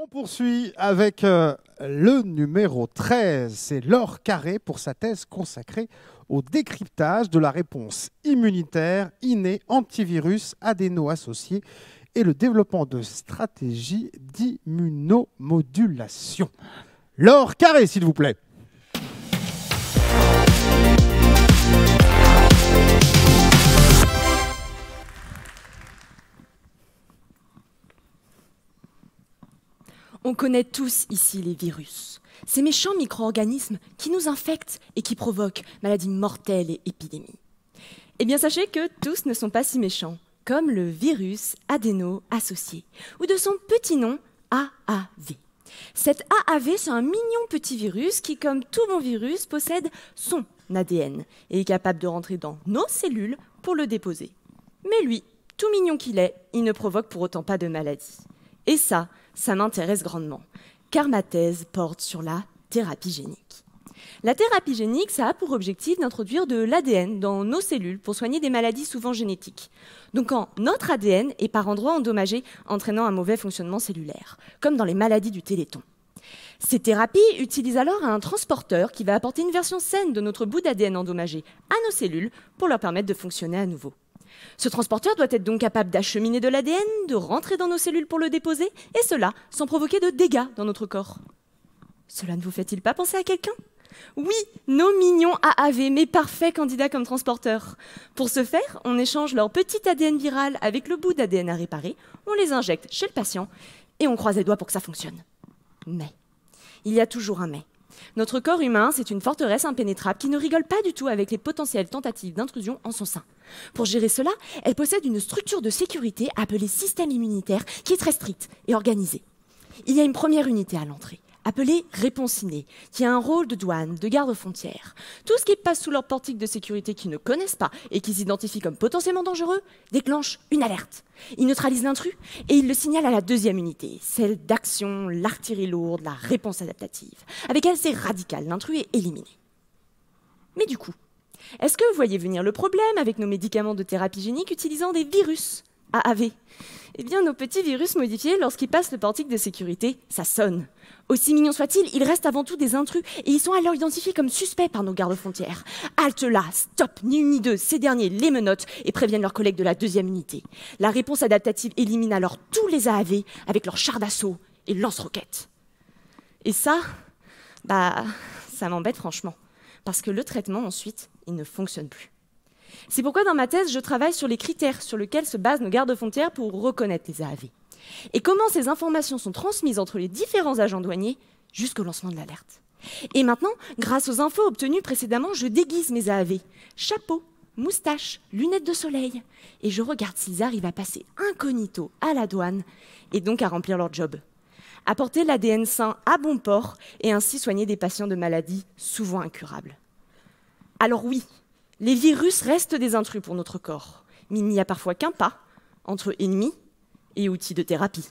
On poursuit avec euh, le numéro 13. C'est Laure Carré pour sa thèse consacrée au décryptage de la réponse immunitaire innée antivirus adéno associé et le développement de stratégies d'immunomodulation. Laure Carré, s'il vous plaît. On connaît tous ici les virus, ces méchants micro-organismes qui nous infectent et qui provoquent maladies mortelles et épidémies. Eh bien, sachez que tous ne sont pas si méchants, comme le virus adéno associé, ou de son petit nom AAV. Cet AAV, c'est un mignon petit virus qui, comme tout bon virus, possède son ADN et est capable de rentrer dans nos cellules pour le déposer. Mais lui, tout mignon qu'il est, il ne provoque pour autant pas de maladie. Et ça, ça m'intéresse grandement, car ma thèse porte sur la thérapie génique. La thérapie génique, ça a pour objectif d'introduire de l'ADN dans nos cellules pour soigner des maladies souvent génétiques. Donc quand notre ADN est par endroits endommagé, entraînant un mauvais fonctionnement cellulaire, comme dans les maladies du téléthon. Ces thérapies utilisent alors un transporteur qui va apporter une version saine de notre bout d'ADN endommagé à nos cellules pour leur permettre de fonctionner à nouveau. Ce transporteur doit être donc capable d'acheminer de l'ADN, de rentrer dans nos cellules pour le déposer, et cela sans provoquer de dégâts dans notre corps. Cela ne vous fait-il pas penser à quelqu'un oui, nos mignons AAV, mais parfaits candidats comme transporteurs. Pour ce faire, on échange leur petit ADN viral avec le bout d'ADN à réparer, on les injecte chez le patient et on croise les doigts pour que ça fonctionne. Mais, il y a toujours un mais. Notre corps humain, c'est une forteresse impénétrable qui ne rigole pas du tout avec les potentielles tentatives d'intrusion en son sein. Pour gérer cela, elle possède une structure de sécurité appelée système immunitaire qui est très stricte et organisée. Il y a une première unité à l'entrée réponse réponsinée, qui a un rôle de douane, de garde-frontière. Tout ce qui passe sous leur portique de sécurité qu'ils ne connaissent pas et qu'ils identifient comme potentiellement dangereux déclenche une alerte. Ils neutralisent l'intrus et ils le signalent à la deuxième unité, celle d'action, l'artillerie lourde, la réponse adaptative. Avec elle, c'est radical, l'intrus est éliminé. Mais du coup, est-ce que vous voyez venir le problème avec nos médicaments de thérapie génique utilisant des virus AAV. Eh bien, nos petits virus modifiés, lorsqu'ils passent le portique de sécurité, ça sonne. Aussi mignons soient-ils, ils restent avant tout des intrus et ils sont alors identifiés comme suspects par nos gardes-frontières. Halte là, stop, ni une ni deux, ces derniers les menottent et préviennent leurs collègues de la deuxième unité. La réponse adaptative élimine alors tous les AAV avec leurs chars d'assaut et lance-roquettes. Et ça, bah, ça m'embête franchement. Parce que le traitement ensuite, il ne fonctionne plus. C'est pourquoi dans ma thèse, je travaille sur les critères sur lesquels se basent nos gardes-frontières pour reconnaître les AAV. Et comment ces informations sont transmises entre les différents agents douaniers jusqu'au lancement de l'alerte. Et maintenant, grâce aux infos obtenues précédemment, je déguise mes AAV. Chapeau, moustache, lunettes de soleil. Et je regarde s'ils arrivent à passer incognito à la douane et donc à remplir leur job. Apporter l'ADN sain à bon port et ainsi soigner des patients de maladies souvent incurables. Alors oui, les virus restent des intrus pour notre corps, mais il n'y a parfois qu'un pas entre ennemis et outils de thérapie.